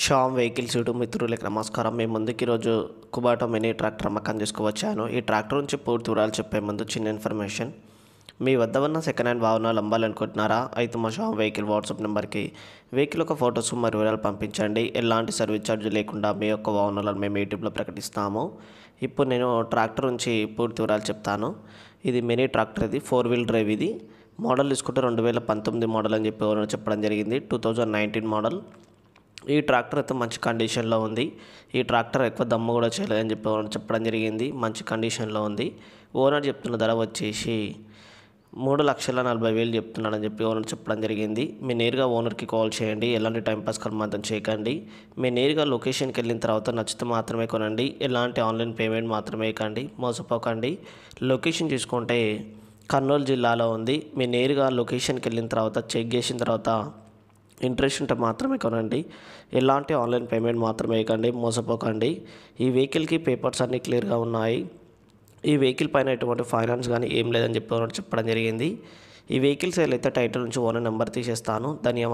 Sam vehicles YouTube మిత్రులకి నమస్కారం మేము ముందుకి రోజు కుబాటో మినీ ట్రాక్టర్ అమ్మకం తీసుకువచ్చాను ఈ ట్రాక్టర్ నుంచి పూర్తి వివరాలు చెప్పే ముందు చిన్న ఇన్ఫర్మేషన్ మీ వద్ద ఉన్న సెకండ్ హ్యాండ్ వాహనాలు అమ్మాలనుకుంటున్నారా అయితే మా షామ్ వెహికల్ వాట్సాప్ నెంబర్కి వెహికల్ యొక్క ఫొటోస్ మరియు వివరాలు పంపించండి ఎలాంటి సర్వీస్ ఛార్జ్ లేకుండా మీ యొక్క వాహనాలను మేము యూట్యూబ్లో ప్రకటిస్తాము ఇప్పుడు నేను ట్రాక్టర్ నుంచి పూర్తి వివరాలు చెప్తాను ఇది మినీ ట్రాక్టర్ ఇది ఫోర్ వీల్ డ్రైవ్ ఇది మోడల్ తీసుకుంటే రెండు వేల పంతొమ్మిది మోడల్ అని చెప్పి చెప్పడం జరిగింది టూ థౌజండ్ నైన్టీన్ మోడల్ ఈ ట్రాక్టర్ అయితే మంచి కండిషన్లో ఉంది ఈ ట్రాక్టర్ ఎక్కువ దమ్ము కూడా చేయలేదని చెప్పి చెప్పడం జరిగింది మంచి కండిషన్లో ఉంది ఓనర్ చెప్తున్న ధర వచ్చేసి మూడు లక్షల నలభై వేలు చెప్తున్నాడని చెప్పి ఓనర్ చెప్పడం జరిగింది మీ నేరుగా ఓనర్కి కాల్ చేయండి ఎలాంటి టైంపాస్ కర్మాంతం చేయకండి మీ నేరుగా లొకేషన్కి వెళ్ళిన తర్వాత నచ్చితే మాత్రమే కొనండి ఎలాంటి ఆన్లైన్ పేమెంట్ మాత్రమే కండి మోసపోకండి లొకేషన్ చూసుకుంటే కర్నూలు జిల్లాలో ఉంది మీ నేరుగా లొకేషన్కి వెళ్ళిన తర్వాత చెక్ చేసిన తర్వాత ఇంట్రెస్ట్ ఉంటే మాత్రమే కొనండి ఎలాంటి ఆన్లైన్ పేమెంట్ మాత్రమే వేయకండి మోసపోకండి ఈ వెహికల్కి పేపర్స్ అన్నీ క్లియర్గా ఉన్నాయి ఈ వెహికల్ పైన ఎటువంటి ఫైనాన్స్ కానీ ఏం లేదని చెప్పి చెప్పడం జరిగింది ఈ వెహికల్ సేల్ అయితే టైటిల్ నుంచి ఓనర్ నెంబర్ తీసేస్తాను ధన్యవాదాలు